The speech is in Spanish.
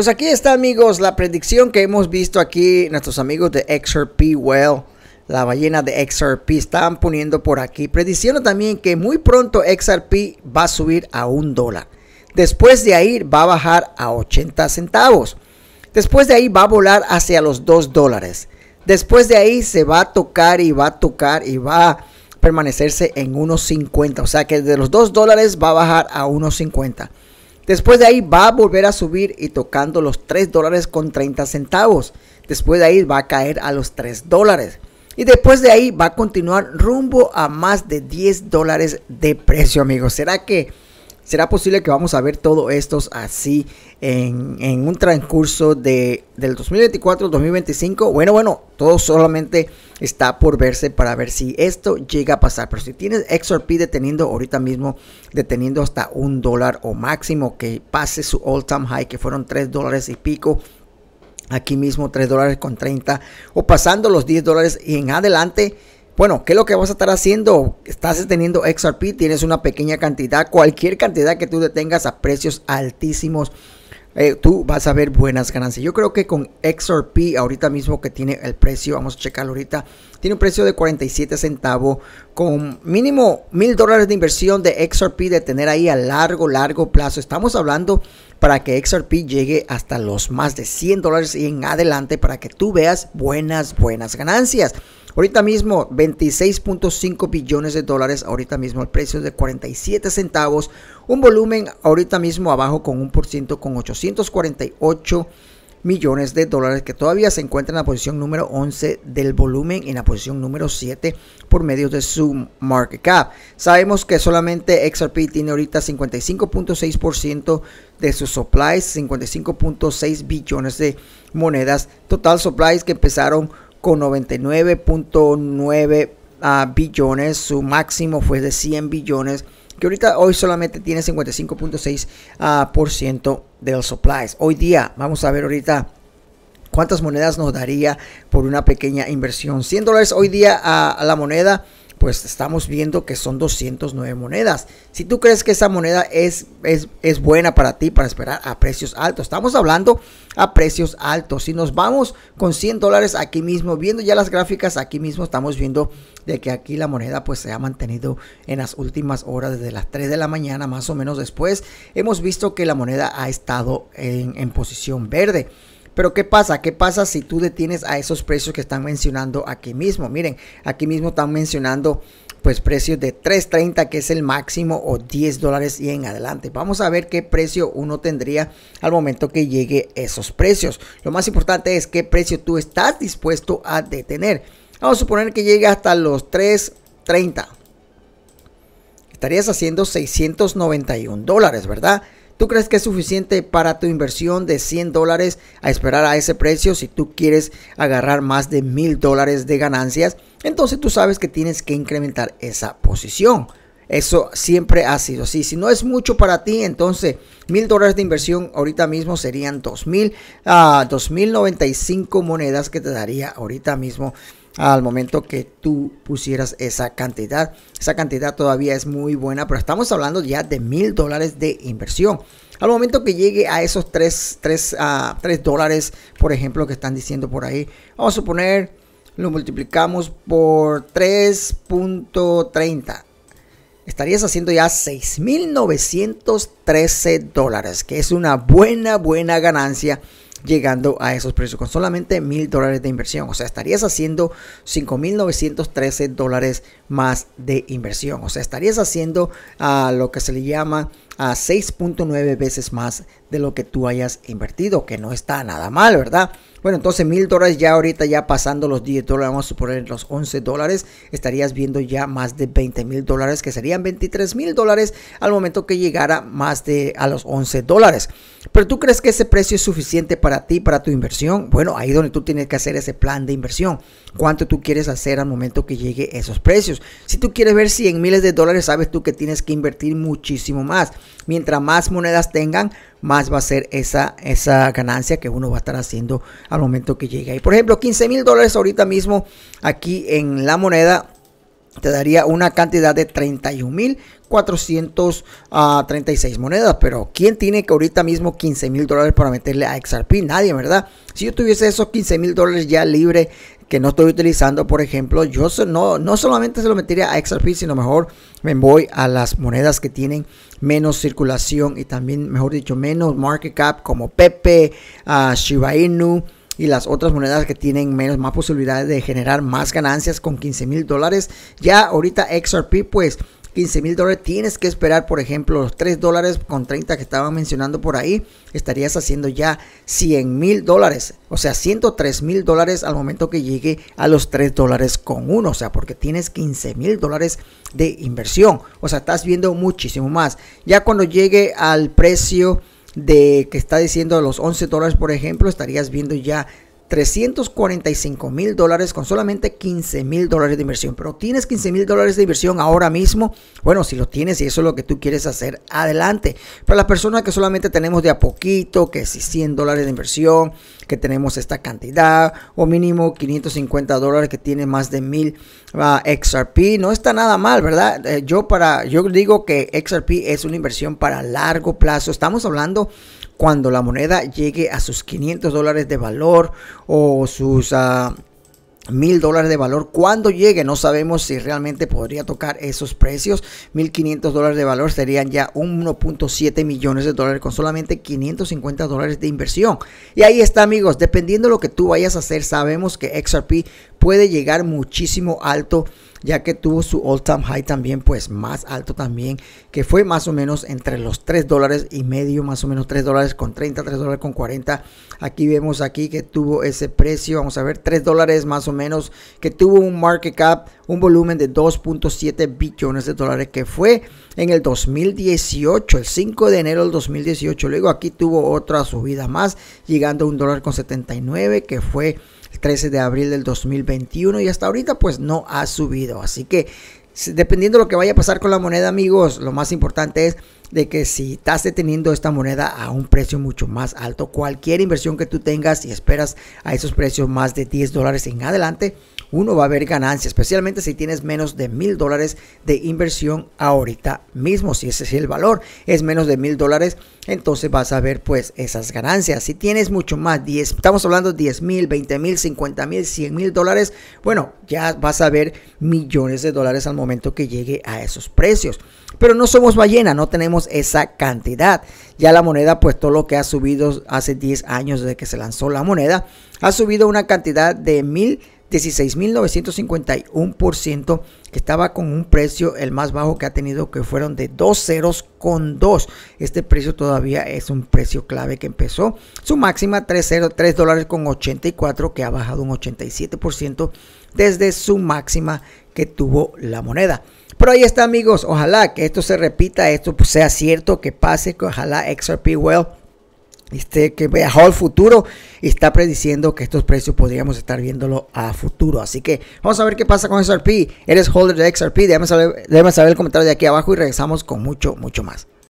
Pues aquí está amigos la predicción que hemos visto aquí nuestros amigos de XRP Well. La ballena de XRP están poniendo por aquí, prediciendo también que muy pronto XRP va a subir a un dólar. Después de ahí va a bajar a 80 centavos. Después de ahí va a volar hacia los 2 dólares. Después de ahí se va a tocar y va a tocar y va a permanecerse en unos 50. O sea que de los 2 dólares va a bajar a unos 50. Después de ahí va a volver a subir y tocando los 3 dólares con 30 centavos. Después de ahí va a caer a los 3 dólares. Y después de ahí va a continuar rumbo a más de 10 dólares de precio, amigos. ¿Será que será posible que vamos a ver todo estos así en, en un transcurso de, del 2024 2025? Bueno, bueno, todo solamente está por verse para ver si esto llega a pasar. Pero si tienes XRP deteniendo ahorita mismo, deteniendo hasta un dólar o máximo que pase su all time high, que fueron 3 dólares y pico, aquí mismo 3 dólares con 30 o pasando los 10 dólares y en adelante. Bueno, ¿qué es lo que vas a estar haciendo? Estás deteniendo XRP, tienes una pequeña cantidad, cualquier cantidad que tú detengas a precios altísimos eh, tú vas a ver buenas ganancias. Yo creo que con XRP ahorita mismo que tiene el precio, vamos a checarlo ahorita, tiene un precio de 47 centavos con mínimo mil dólares de inversión de XRP de tener ahí a largo, largo plazo. Estamos hablando para que XRP llegue hasta los más de 100 dólares y en adelante para que tú veas buenas, buenas ganancias. Ahorita mismo 26.5 billones de dólares, ahorita mismo el precio de 47 centavos, un volumen ahorita mismo abajo con 1% con 848 millones de dólares que todavía se encuentra en la posición número 11 del volumen en la posición número 7 por medio de su market cap. Sabemos que solamente XRP tiene ahorita 55.6% de sus supplies, 55.6 billones de monedas total supplies que empezaron con 99.9 ah, billones, su máximo fue de 100 billones, que ahorita hoy solamente tiene 55.6% de los supplies. Hoy día, vamos a ver ahorita cuántas monedas nos daría por una pequeña inversión. 100 dólares hoy día a la moneda pues estamos viendo que son 209 monedas. Si tú crees que esa moneda es, es, buena para ti, para esperar a precios altos, estamos hablando a precios altos. Si nos vamos con 100 dólares aquí mismo, viendo ya las gráficas aquí mismo, estamos viendo de que aquí la moneda pues se ha mantenido en las últimas horas, desde las 3 de la mañana más o menos después, hemos visto que la moneda ha estado en posición verde. Pero ¿qué pasa? ¿Qué pasa si tú detienes a esos precios que están mencionando aquí mismo? Miren, aquí mismo están mencionando pues precios de 3.30 que es el máximo o 10 dólares y en adelante. Vamos a ver qué precio uno tendría al momento que llegue esos precios. Lo más importante es qué precio tú estás dispuesto a detener. Vamos a suponer que llegue hasta los 3.30. Estarías haciendo 691 dólares, ¿verdad? ¿Tú crees que es suficiente para tu inversión de 100 dólares a esperar a ese precio si tú quieres agarrar más de 1000 dólares de ganancias? Entonces tú sabes que tienes que incrementar esa posición. Eso siempre ha sido así. Si no es mucho para ti, entonces 1000 dólares de inversión ahorita mismo serían 2000 a 2095 monedas que te daría ahorita mismo al momento que tú pusieras esa cantidad. Esa cantidad todavía es muy buena, pero estamos hablando ya de mil dólares de inversión. Al momento que llegue a esos tres, 3 ah, dólares, por ejemplo, que están diciendo por ahí, vamos a suponer, lo multiplicamos por 3.30 estarías haciendo ya 6.913 dólares, que es una buena, buena ganancia llegando a esos precios con solamente mil dólares de inversión. O sea, estarías haciendo 5.913 dólares más de inversión. O sea, estarías haciendo a ah, lo que se le llama a 6.9 veces más de lo que tú hayas invertido, que no está nada mal, ¿verdad? Bueno, entonces mil dólares ya ahorita, ya pasando los 10 dólares, vamos a suponer los 11 dólares, estarías viendo ya más de 20 mil dólares, que serían 23 mil dólares al momento que llegara más de a los 11 dólares. Pero tú crees que ese precio es suficiente para ti, para tu inversión? Bueno, ahí es donde tú tienes que hacer ese plan de inversión. ¿Cuánto tú quieres hacer al momento que llegue esos precios? Si tú quieres ver 100 miles de dólares, sabes tú que tienes que invertir muchísimo más. Mientras más monedas tengan, más va a ser esa, esa ganancia que uno va a estar haciendo al momento que llegue Y Por ejemplo, 15 mil dólares ahorita mismo aquí en la moneda te daría una cantidad de 31.436 ah, monedas. Pero ¿quién tiene que ahorita mismo 15 mil dólares para meterle a XRP? Nadie, ¿verdad? Si yo tuviese esos 15 mil dólares ya libre que no estoy utilizando, por ejemplo, yo no, no solamente se lo metería a XRP, sino mejor me voy a las monedas que tienen menos circulación y también, mejor dicho, menos market cap, como Pepe, ah, Shiba Inu y las otras monedas que tienen menos, más posibilidades de generar más ganancias con 15 mil dólares. Ya ahorita XRP, pues 15 mil dólares, tienes que esperar, por ejemplo, los 3 dólares con 30 que estaba mencionando por ahí, estarías haciendo ya 100 mil dólares, o sea, 103 mil dólares al momento que llegue a los 3 dólares con 1, o sea, porque tienes 15 mil dólares de inversión, o sea, estás viendo muchísimo más. Ya cuando llegue al precio de que está diciendo los 11 dólares, por ejemplo, estarías viendo ya 345 mil dólares con solamente 15 mil dólares de inversión. Pero tienes 15 mil dólares de inversión ahora mismo. Bueno, si lo tienes y eso es lo que tú quieres hacer, adelante. Para las personas que solamente tenemos de a poquito, que si 100 dólares de inversión, que tenemos esta cantidad, o mínimo 550 dólares que tiene más de mil ah, XRP, no está nada mal, ¿verdad? Eh, yo, para, yo digo que XRP es una inversión para largo plazo. Estamos hablando cuando la moneda llegue a sus 500 dólares de valor o sus ah, mil dólares de valor cuando llegue no sabemos si realmente podría tocar esos precios 1500 dólares de valor serían ya 1.7 millones de dólares con solamente 550 dólares de inversión y ahí está amigos dependiendo de lo que tú vayas a hacer sabemos que XRP puede llegar muchísimo alto ya que tuvo su all time high también pues más alto también que fue más o menos entre los 3 dólares y medio más o menos 3 dólares con 30 3 dólares con 40 aquí vemos aquí que tuvo ese precio vamos a ver 3 dólares más o menos que tuvo un market cap un volumen de 2.7 billones de dólares que fue en el 2018 el 5 de enero del 2018 luego aquí tuvo otra subida más llegando a un dólar con 79 que fue 13 de abril del 2021 y hasta ahorita pues no ha subido. Así que dependiendo lo que vaya a pasar con la moneda amigos, lo más importante es de que si estás deteniendo esta moneda a un precio mucho más alto, cualquier inversión que tú tengas y esperas a esos precios más de 10 dólares en adelante, uno va a ver ganancias especialmente si tienes menos de mil dólares de inversión ahorita mismo. Si ese es el valor, es menos de mil dólares, entonces vas a ver pues esas ganancias. Si tienes mucho más, estamos hablando 10 mil, 20 mil, 50 mil, 100 mil dólares, bueno, ya vas a ver millones de dólares al momento que llegue a esos precios. Pero no somos ballena, no tenemos esa cantidad. Ya la moneda, pues todo lo que ha subido hace 10 años desde que se lanzó la moneda, ha subido una cantidad de 16.951%, que estaba con un precio el más bajo que ha tenido, que fueron de dos ceros con dos Este precio todavía es un precio clave que empezó. Su máxima 303 dólares con 84, que ha bajado un 87% desde su máxima que tuvo la moneda. Pero ahí está, amigos. Ojalá que esto se repita, esto pues sea cierto, que pase, que ojalá XRP Well este, que viajó al futuro y está prediciendo que estos precios podríamos estar viéndolo a futuro. Así que vamos a ver qué pasa con XRP. Eres holder de XRP. Déjame saber, déjame saber el comentario de aquí abajo y regresamos con mucho, mucho más.